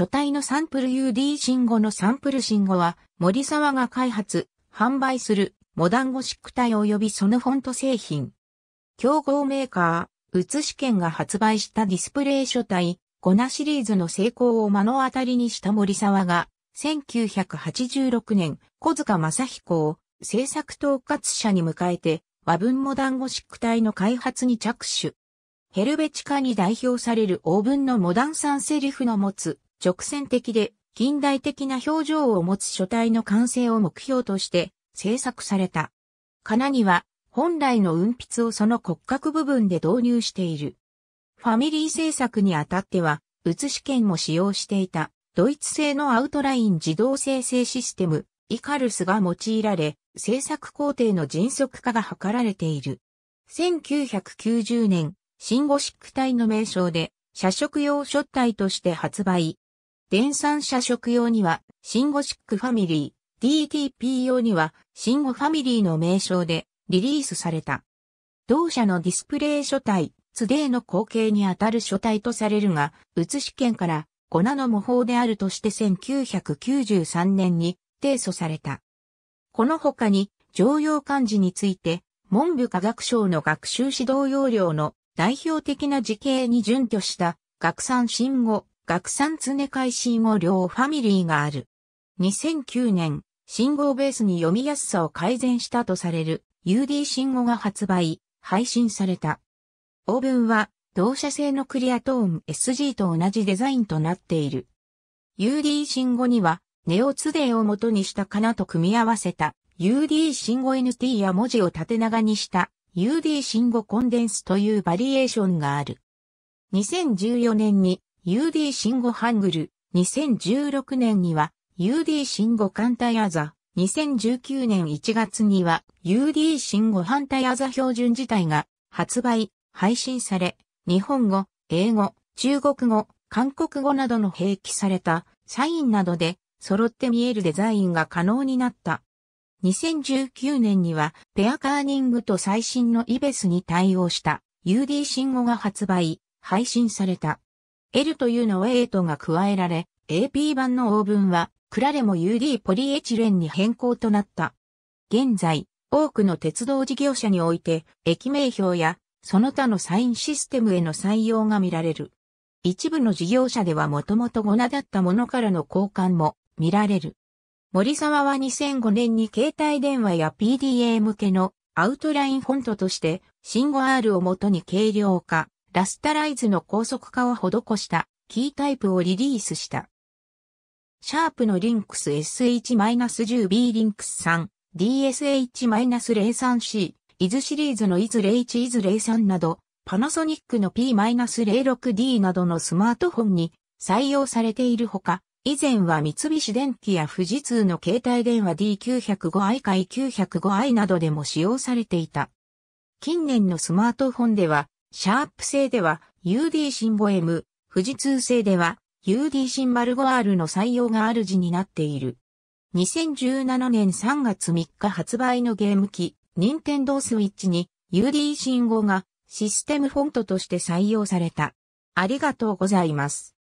書体のサンプル UD 信号のサンプル信号は、森沢が開発、販売する、モダンゴシック体及びそのフォント製品。競合メーカー、うつ試験が発売したディスプレイ書体、ゴナシリーズの成功を目の当たりにした森沢が、1986年、小塚正彦を制作統括者に迎えて、和文モダンゴシック体の開発に着手。ヘルベチカに代表されるオーブンのモダンサンセリフの持つ直線的で近代的な表情を持つ書体の完成を目標として制作された。金には本来の運筆をその骨格部分で導入している。ファミリー制作にあたっては、写し券も使用していた、ドイツ製のアウトライン自動生成システム、イカルスが用いられ、制作工程の迅速化が図られている。1990年、新ゴシック体の名称で、社食用書体として発売、電産社食用には、シンゴシックファミリー、DTP 用には、シンゴファミリーの名称でリリースされた。同社のディスプレイ書体、ツデーの後継にあたる書体とされるが、写し券から粉の模倣であるとして1993年に提訴された。この他に、常用漢字について、文部科学省の学習指導要領の代表的な時例に準拠した、学産新語、学産常回信を両ファミリーがある。2009年、信号ベースに読みやすさを改善したとされる UD 信号が発売、配信された。オーブンは同社製のクリアトーン SG と同じデザインとなっている。UD 信号にはネオツデーを元にしたかなと組み合わせた UD 信号 NT や文字を縦長にした UD 信号コンデンスというバリエーションがある。2014年に UD 新語ハングル、2016年には UD 新語艦隊アザ、2019年1月には UD 新語艦隊アザ標準自体が発売、配信され、日本語、英語、中国語、韓国語などの併記されたサインなどで揃って見えるデザインが可能になった。2019年にはペアカーニングと最新のイベスに対応した UD 信号が発売、配信された。L というのは A とが加えられ、AP 版のオーブンは、クラレも UD ポリエチレンに変更となった。現在、多くの鉄道事業者において、駅名標や、その他のサインシステムへの採用が見られる。一部の事業者ではもともと5名だったものからの交換も見られる。森沢は2005年に携帯電話や PDA 向けのアウトラインフォントとして、シンゴ R をもとに軽量化、ラスタライズの高速化を施したキータイプをリリースした。シャープのリンクス SH-10B リンクス 3DSH-03C イズシリーズのイズ01イズ03など、パナソニックの P-06D などのスマートフォンに採用されているほか、以前は三菱電機や富士通の携帯電話 D905i 回 905i などでも使用されていた。近年のスマートフォンではシャープ製では UD シンボ M、富士通製では UD シンバルゴ R の採用が主になっている。2017年3月3日発売のゲーム機、任天堂スイッチに UD シン号がシステムフォントとして採用された。ありがとうございます。